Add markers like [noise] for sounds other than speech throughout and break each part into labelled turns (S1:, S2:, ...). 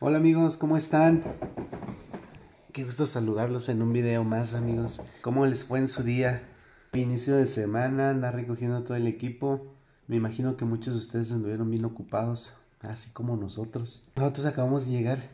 S1: Hola amigos, ¿cómo están? Qué gusto saludarlos en un video más amigos. ¿Cómo les fue en su día? inicio de semana, andar recogiendo todo el equipo. Me imagino que muchos de ustedes anduvieron bien ocupados, así como nosotros. Nosotros acabamos de llegar.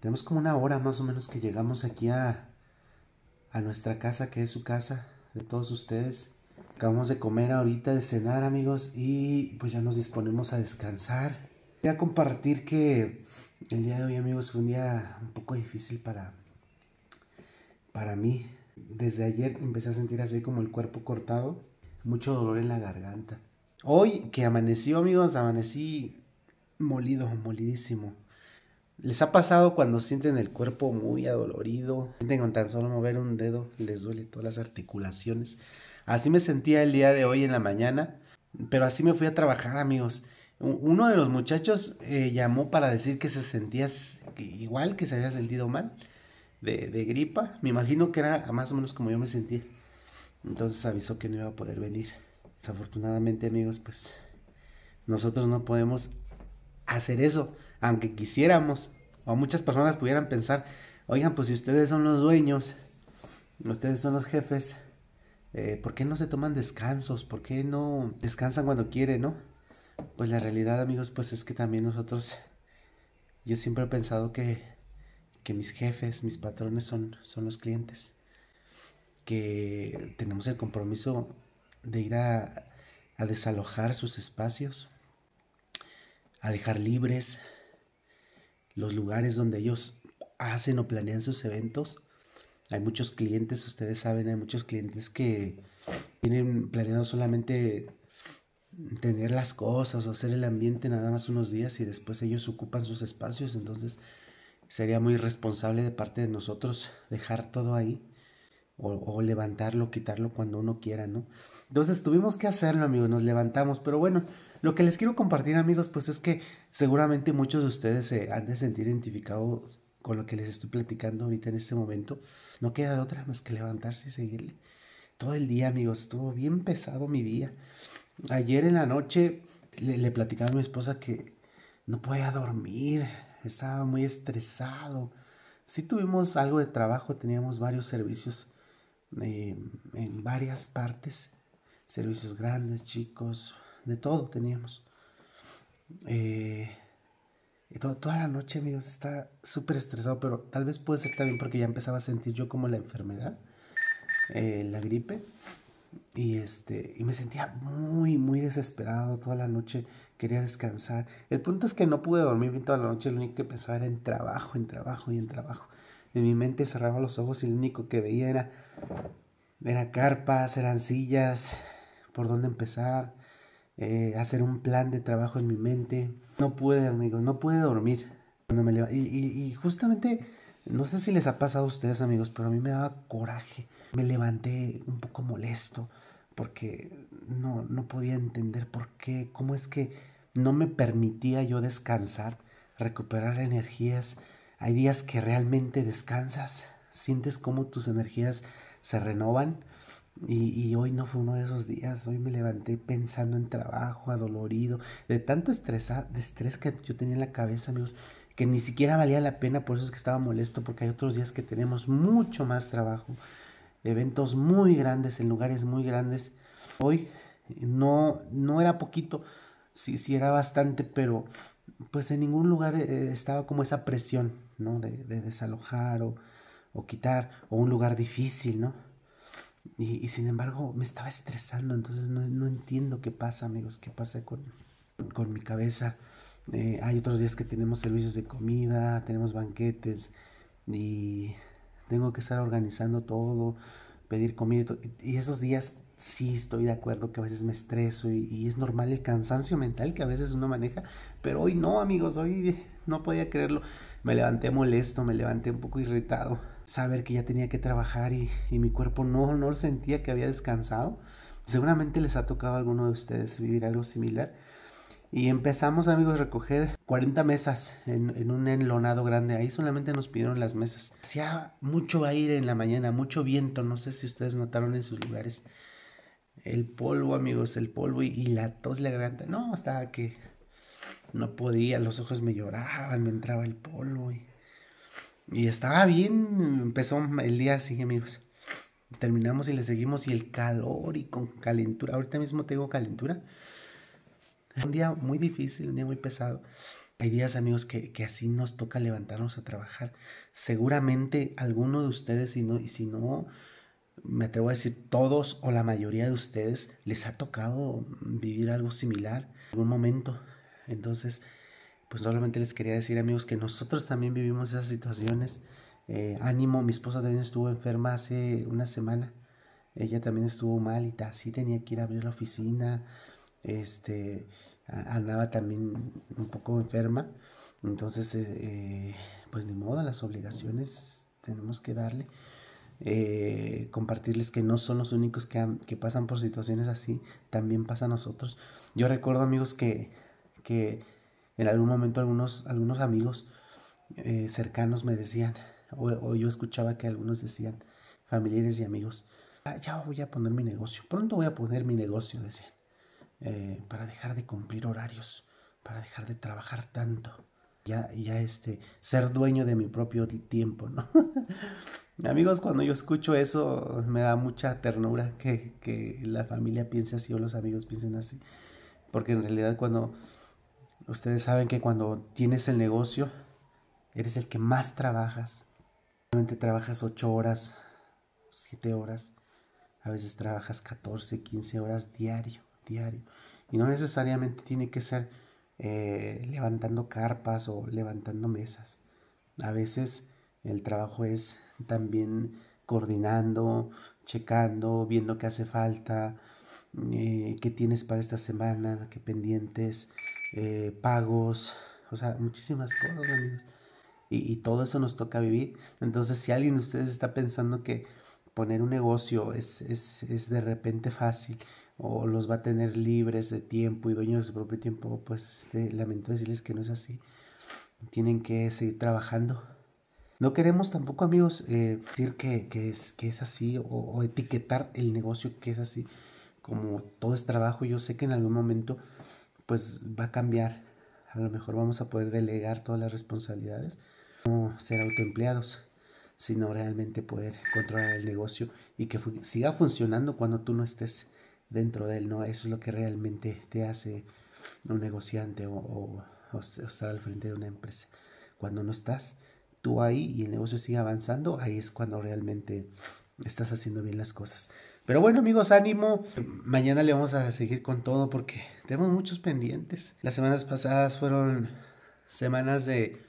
S1: Tenemos como una hora más o menos que llegamos aquí a, a nuestra casa, que es su casa, de todos ustedes. Acabamos de comer ahorita, de cenar amigos, y pues ya nos disponemos a descansar Voy a compartir que el día de hoy, amigos, fue un día un poco difícil para, para mí. Desde ayer empecé a sentir así como el cuerpo cortado, mucho dolor en la garganta. Hoy que amaneció, amigos, amanecí molido, molidísimo. ¿Les ha pasado cuando sienten el cuerpo muy adolorido? Sienten con tan solo mover un dedo, les duele todas las articulaciones. Así me sentía el día de hoy en la mañana, pero así me fui a trabajar, amigos. Uno de los muchachos eh, llamó para decir que se sentía igual, que se había sentido mal de, gripa. Me imagino que era más o menos como yo me sentía. Entonces avisó que no iba a poder venir. Desafortunadamente, amigos, pues nosotros no podemos hacer eso, aunque quisiéramos. O muchas personas pudieran pensar, oigan, pues si ustedes son los dueños, ustedes son los jefes, eh, ¿por qué no se toman descansos? ¿Por qué no descansan cuando quieren, no? Pues la realidad, amigos, pues es que también nosotros, yo siempre he pensado que, que mis jefes, mis patrones son, son los clientes, que tenemos el compromiso de ir a, a desalojar sus espacios, a dejar libres los lugares donde ellos hacen o planean sus eventos. Hay muchos clientes, ustedes saben, hay muchos clientes que tienen planeado solamente tener las cosas o hacer el ambiente nada más unos días y después ellos ocupan sus espacios, entonces sería muy responsable de parte de nosotros dejar todo ahí o, levantarlo, quitarlo cuando uno quiera, ¿no? Entonces tuvimos que hacerlo, amigos, nos levantamos, pero bueno, lo que les quiero compartir, amigos, pues es que seguramente muchos de ustedes se han de sentir identificados con lo que les estoy platicando ahorita en este momento. No queda de otra más que levantarse y seguirle. Todo el día, amigos, estuvo bien pesado mi día. Ayer en la noche le, platicaba a mi esposa que no podía dormir, estaba muy estresado. Sí tuvimos algo de trabajo, teníamos varios servicios eh, en varias partes, servicios grandes, chicos, de todo teníamos. Eh, y toda la noche, amigos, está súper estresado, pero tal vez puede ser también porque ya empezaba a sentir yo como la enfermedad, eh, la gripe. Y, este, y me sentía muy, muy desesperado toda la noche. Quería descansar. El punto es que no pude dormir bien toda la noche. Lo único que pensaba era en trabajo, en trabajo y en trabajo. En mi mente cerraba los ojos y lo único que veía era, era carpas, eran sillas, por dónde empezar, eh, hacer un plan de trabajo en mi mente. No pude, amigos, no pude dormir. me y, y justamente no sé si les ha pasado a ustedes amigos, pero a mí me daba coraje. Me levanté un poco molesto porque no, no podía entender por qué, cómo es que no me permitía yo descansar, recuperar energías. Hay días que realmente descansas, sientes cómo tus energías se renovan y, hoy no fue uno de esos días, hoy me levanté pensando en trabajo, adolorido, de tanto estresa, de estrés que yo tenía en la cabeza, amigos, que ni siquiera valía la pena, por eso es que estaba molesto, porque hay otros días que tenemos mucho más trabajo, eventos muy grandes, en lugares muy grandes. Hoy no, no era poquito, sí, sí era bastante, pero pues en ningún lugar eh, estaba como esa presión, ¿no? De, desalojar o, o, quitar, o un lugar difícil, ¿no? Y, sin embargo me estaba estresando, entonces no, no, entiendo qué pasa, amigos, qué pasa con, con mi cabeza. Eh, hay otros días que tenemos servicios de comida, tenemos banquetes y tengo que estar organizando todo, pedir comida. Y, esos días sí estoy de acuerdo que a veces me estreso y, es normal el cansancio mental que a veces uno maneja, pero hoy no, amigos, hoy [laughs] no podía creerlo. Me levanté molesto, me levanté un poco irritado. Saber que ya tenía que trabajar y, mi cuerpo no, no sentía que había descansado. Seguramente les ha tocado a alguno de ustedes vivir algo similar. Y empezamos, amigos, a recoger 40 mesas en, un enlonado grande. Ahí solamente nos pidieron las mesas. Hacía mucho aire en la mañana, mucho viento. No sé si ustedes notaron en sus lugares. El polvo, amigos, el polvo y, y la tos, la garganta. No, estaba que no podía. Los ojos me lloraban, me entraba el polvo. Y, y estaba bien. Empezó el día así, amigos. Terminamos y le seguimos. Y el calor y con calentura. Ahorita mismo tengo calentura un día muy difícil, un día muy pesado. Hay días, amigos, que, que así nos toca levantarnos a trabajar. Seguramente alguno de ustedes, y no, y si no, me atrevo a decir todos o la mayoría de ustedes, les ha tocado vivir algo similar en algún momento. Entonces, pues solamente les quería decir, amigos, que nosotros también vivimos esas situaciones. Eh, ánimo, mi esposa también estuvo enferma hace una semana. Ella también estuvo mal y así tenía que ir a abrir la oficina este, andaba también un poco enferma. Entonces, eh, eh, pues ni modo, las obligaciones tenemos que darle. Eh, compartirles que no son los únicos que, que, pasan por situaciones así, también pasa a nosotros. Yo recuerdo amigos que, que en algún momento algunos, algunos amigos cercanos me decían, o, yo escuchaba que algunos decían, familiares y amigos, ah, ya voy a poner mi negocio, pronto voy a poner mi negocio, decían. Eh, para dejar de cumplir horarios, para dejar de trabajar tanto. Ya, ya este, ser dueño de mi propio tiempo, ¿no? [laughs] Amigos, cuando yo escucho eso me da mucha ternura que, la familia piense así o los amigos piensen así. Porque en realidad cuando ustedes saben que cuando tienes el negocio, eres el que más trabajas. Realmente trabajas 8 horas, 7 horas, a veces trabajas 14, 15 horas diario diario. Y no necesariamente tiene que ser eh, levantando carpas o levantando mesas. A veces el trabajo es también coordinando, checando, viendo qué hace falta, eh, qué tienes para esta semana, qué pendientes, eh, pagos, o sea, muchísimas cosas, Y, todo eso nos toca vivir. Entonces, si alguien de ustedes está pensando que poner un negocio es, es, es de repente fácil o los va a tener libres de tiempo y dueños de su propio tiempo, pues este, lamento decirles que no es así. Tienen que seguir trabajando. No queremos tampoco, amigos, eh, decir que, que, es, que es así o, etiquetar el negocio que es así. Como todo es trabajo, yo sé que en algún momento pues va a cambiar. A lo mejor vamos a poder delegar todas las responsabilidades, no ser autoempleados, sino realmente poder controlar el negocio y que siga funcionando cuando tú no estés dentro de él, ¿no? Eso es lo que realmente te hace un negociante o, estar al frente de una empresa. Cuando no estás tú ahí y el negocio sigue avanzando, ahí es cuando realmente estás haciendo bien las cosas. Pero bueno amigos, ánimo. Mañana le vamos a seguir con todo porque tenemos muchos pendientes. Las semanas pasadas fueron semanas de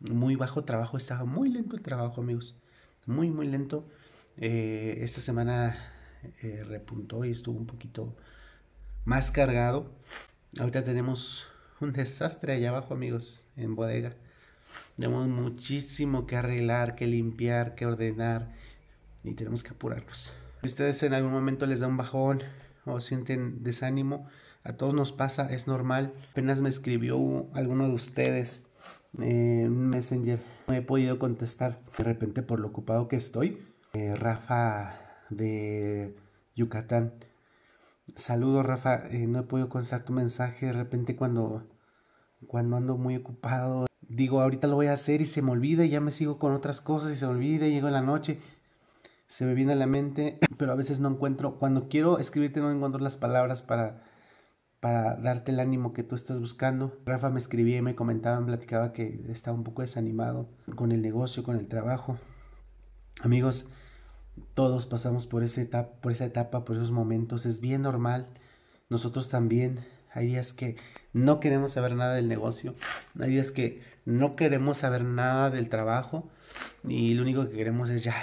S1: muy bajo trabajo. Estaba muy lento el trabajo amigos. Muy, muy lento. Eh, esta semana eh, repuntó y estuvo un poquito más cargado. Ahorita tenemos un desastre allá abajo, amigos, en bodega. Tenemos muchísimo que arreglar, que limpiar, que ordenar y tenemos que apurarnos. ustedes en algún momento les da un bajón o sienten desánimo, a todos nos pasa, es normal. Apenas me escribió alguno de ustedes eh, un messenger, no he podido contestar de repente por lo ocupado que estoy. Eh, Rafa de Yucatán. Saludos, Rafa. Eh, no he podido contestar tu mensaje. De repente, cuando, cuando ando muy ocupado, digo, ahorita lo voy a hacer y se me olvida y ya me sigo con otras cosas y se me olvida y llego en la noche. Se me viene a la mente, [clears throat] pero a veces no encuentro. Cuando quiero escribirte, no encuentro las palabras para, para darte el ánimo que tú estás buscando. Rafa me escribía y me comentaba, me platicaba que estaba un poco desanimado con el negocio, con el trabajo. Amigos, todos pasamos por, esa etapa, por esos momentos. Es bien normal. Nosotros también. Hay días que no queremos saber nada del negocio. Hay días que no queremos saber nada del trabajo. Y lo único que queremos es ya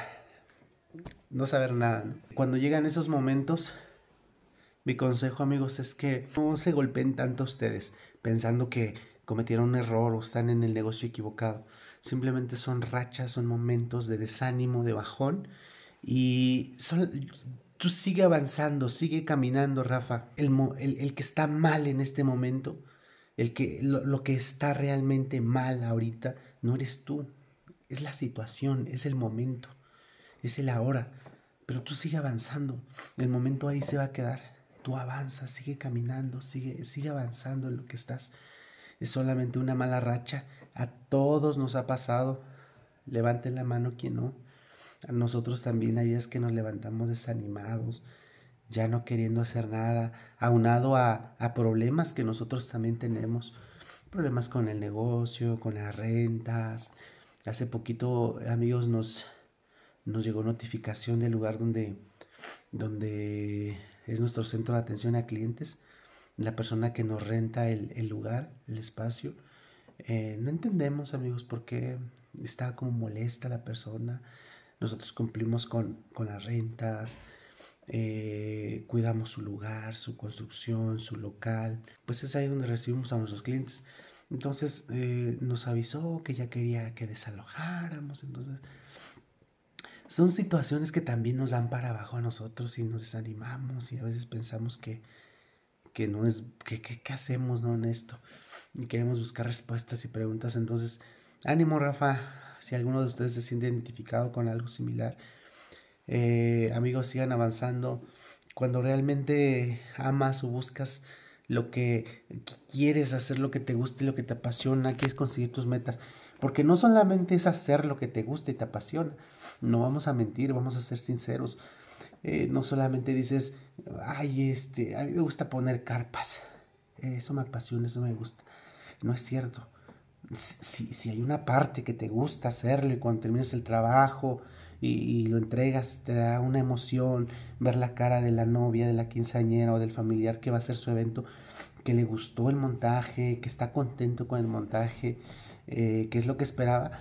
S1: no saber nada. Cuando llegan esos momentos, mi consejo amigos es que no se golpeen tanto ustedes pensando que cometieron un error o están en el negocio equivocado. Simplemente son rachas, son momentos de desánimo, de bajón y son, tú sigue avanzando, sigue caminando, Rafa. El, el, el, que está mal en este momento, el que, lo, que está realmente mal ahorita, no eres tú. Es la situación, es el momento, es el ahora. Pero tú sigue avanzando. El momento ahí se va a quedar. Tú avanzas, sigue caminando, sigue, sigue avanzando en lo que estás. Es solamente una mala racha. A todos nos ha pasado. Levanten la mano quien no nosotros también hay días que nos levantamos desanimados, ya no queriendo hacer nada, aunado a, a problemas que nosotros también tenemos, problemas con el negocio, con las rentas. Hace poquito, amigos, nos, nos llegó notificación del lugar donde, donde es nuestro centro de atención a clientes, la persona que nos renta el, el lugar, el espacio. Eh, no entendemos, amigos, por qué está como molesta la persona nosotros cumplimos con, con las rentas, eh, cuidamos su lugar, su construcción, su local, pues es ahí donde recibimos a nuestros clientes. Entonces eh, nos avisó que ya quería que desalojáramos, entonces son situaciones que también nos dan para abajo a nosotros y nos desanimamos y a veces pensamos que, que no es, que, qué hacemos ¿no? en esto y queremos buscar respuestas y preguntas, entonces ánimo Rafa, si alguno de ustedes se siente identificado con algo similar. Eh, amigos, sigan avanzando. Cuando realmente amas o buscas lo que quieres hacer, lo que te gusta y lo que te apasiona, quieres conseguir tus metas. Porque no solamente es hacer lo que te gusta y te apasiona, no vamos a mentir, vamos a ser sinceros. Eh, no solamente dices, ay, este, a mí me gusta poner carpas, eso me apasiona, eso me gusta. No es cierto si, si, hay una parte que te gusta hacerlo y cuando terminas el trabajo y, lo entregas, te da una emoción ver la cara de la novia, de la quinceañera o del familiar que va a hacer su evento, que le gustó el montaje, que está contento con el montaje, eh, que es lo que esperaba.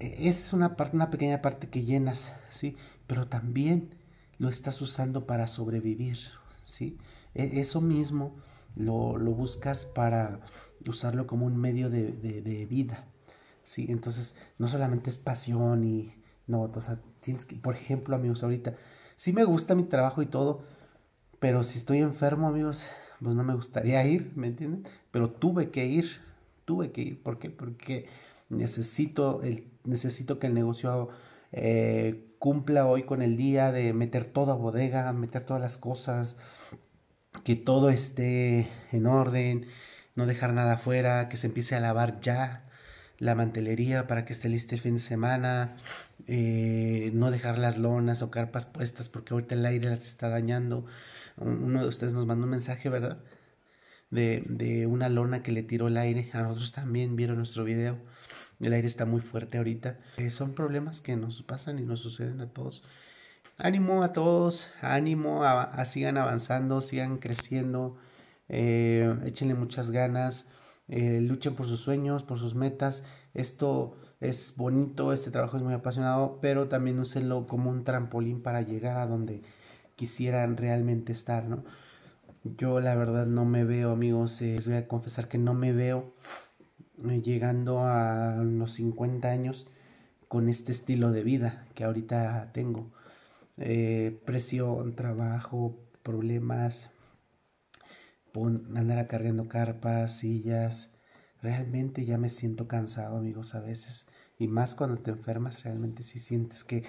S1: E, es una, parte, una pequeña parte que llenas, ¿sí? Pero también lo estás usando para sobrevivir, ¿sí? E, eso mismo lo, lo buscas para usarlo como un medio de, vida. ¿sí? Entonces, no solamente es pasión y... No, o sea, tienes que, por ejemplo, amigos, ahorita, sí me gusta mi trabajo y todo, pero si estoy enfermo, amigos, pues no me gustaría ir, ¿me entienden? Pero tuve que ir, tuve que ir, ¿por qué? Porque necesito, el, necesito que el negocio eh, cumpla hoy con el día de meter todo a bodega, meter todas las cosas, que todo esté en orden, no dejar nada afuera, que se empiece a lavar ya la mantelería para que esté lista el fin de semana, eh, no dejar las lonas o carpas puestas porque ahorita el aire las está dañando. Uno de ustedes nos mandó un mensaje, ¿verdad? De, una lona que le tiró el aire. A nosotros también vieron nuestro video. El aire está muy fuerte ahorita. Eh, son problemas que nos pasan y nos suceden a todos. Ánimo a todos, ánimo a, sigan avanzando, sigan creciendo, eh, échenle muchas ganas, eh, luchen por sus sueños, por sus metas. Esto es bonito, este trabajo es muy apasionado, pero también úsenlo como un trampolín para llegar a donde quisieran realmente estar, ¿no? Yo la verdad no me veo, amigos, eh, les voy a confesar que no me veo llegando a los 50 años con este estilo de vida que ahorita tengo eh, presión, trabajo, problemas, andar acarreando carpas, sillas. Realmente ya me siento cansado, amigos, a veces. Y más cuando te enfermas, realmente si sientes que,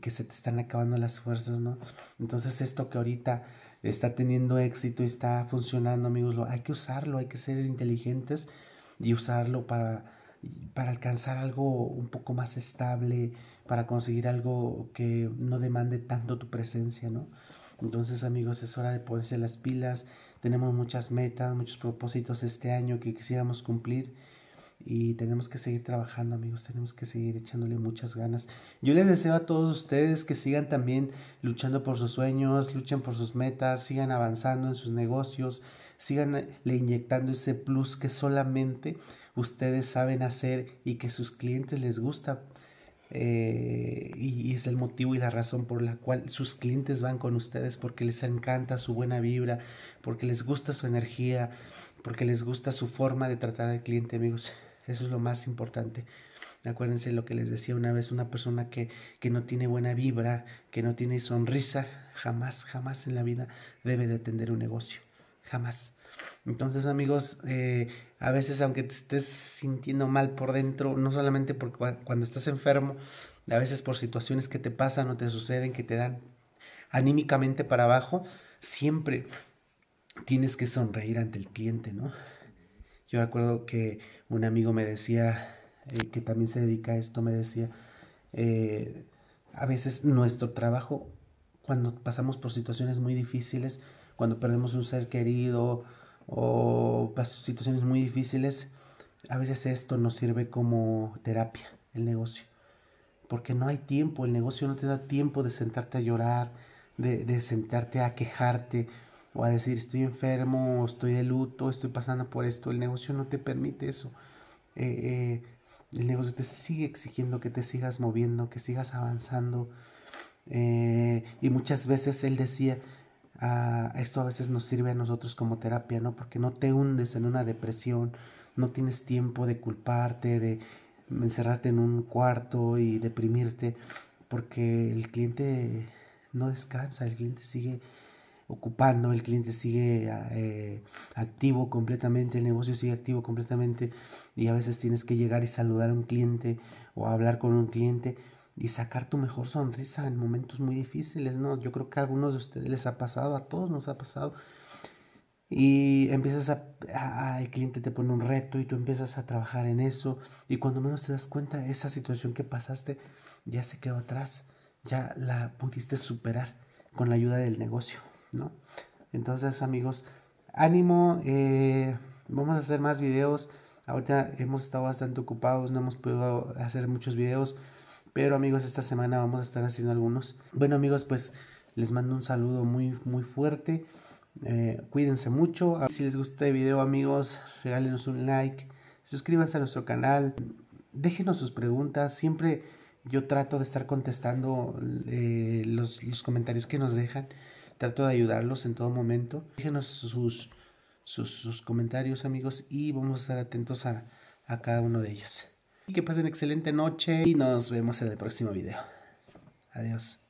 S1: que se te están acabando las fuerzas, ¿no? Entonces esto que ahorita está teniendo éxito y está funcionando, amigos, lo, hay que usarlo, hay que ser inteligentes y usarlo para, para alcanzar algo un poco más estable, para conseguir algo que no demande tanto tu presencia, ¿no? Entonces amigos, es hora de ponerse las pilas, tenemos muchas metas, muchos propósitos este año que quisiéramos cumplir y tenemos que seguir trabajando amigos, tenemos que seguir echándole muchas ganas. Yo les deseo a todos ustedes que sigan también luchando por sus sueños, luchen por sus metas, sigan avanzando en sus negocios, sigan eh, le inyectando ese plus que solamente ustedes saben hacer y que sus clientes les gusta eh, y, es el motivo y la razón por la cual sus clientes van con ustedes porque les encanta su buena vibra, porque les gusta su energía, porque les gusta su forma de tratar al cliente, amigos. Eso es lo más importante. Acuérdense lo que les decía una vez, una persona que, que no tiene buena vibra, que no tiene sonrisa, jamás, jamás en la vida debe de atender un negocio jamás. Entonces amigos, eh, a veces aunque te estés sintiendo mal por dentro, no solamente porque cuando estás enfermo, a veces por situaciones que te pasan o te suceden, que te dan anímicamente para abajo, siempre tienes que sonreír ante el cliente, ¿no? Yo recuerdo que un amigo me decía, eh, que también se dedica a esto, me decía, eh, a veces nuestro trabajo, cuando pasamos por situaciones muy difíciles, cuando perdemos un ser querido o situaciones muy difíciles, a veces esto nos sirve como terapia, el negocio. Porque no hay tiempo, el negocio no te da tiempo de sentarte a llorar, de, sentarte a quejarte o a decir estoy enfermo, estoy de luto, estoy pasando por esto. El negocio no te permite eso. Eh, eh, el negocio te sigue exigiendo que te sigas moviendo, que sigas avanzando. Eh, y muchas veces él decía, Ah, esto a veces nos sirve a nosotros como terapia, ¿no? Porque no te hundes en una depresión, no tienes tiempo de culparte, de encerrarte en un cuarto y deprimirte, porque el cliente no descansa, el cliente sigue ocupando, el cliente sigue ah, eh, activo completamente, el negocio sigue activo completamente y a veces tienes que llegar y saludar a un cliente o hablar con un cliente y sacar tu mejor sonrisa en momentos muy difíciles, ¿no? Yo creo que a algunos de ustedes les ha pasado, a todos nos ha pasado. Y empiezas a, el cliente te pone un reto y tú empiezas a trabajar en eso. Y cuando menos te das cuenta, esa situación que pasaste ya se quedó atrás, ya la pudiste superar con la ayuda del negocio, ¿no? Entonces, amigos, ánimo, eh, vamos a hacer más videos. Ahorita hemos estado bastante ocupados, no hemos podido hacer muchos videos. Pero amigos, esta semana vamos a estar haciendo algunos. Bueno amigos, pues les mando un saludo muy, muy fuerte. Eh, cuídense mucho. Ah, si les gusta el video amigos, regálenos un like. Suscríbanse a nuestro canal. Déjenos sus preguntas. Siempre yo trato de estar contestando eh, los, los, comentarios que nos dejan. Trato de ayudarlos en todo momento. Déjenos sus, sus, comentarios amigos y vamos a estar atentos a cada uno de ellos. Que pasen excelente noche y nos vemos en el próximo video. Adiós.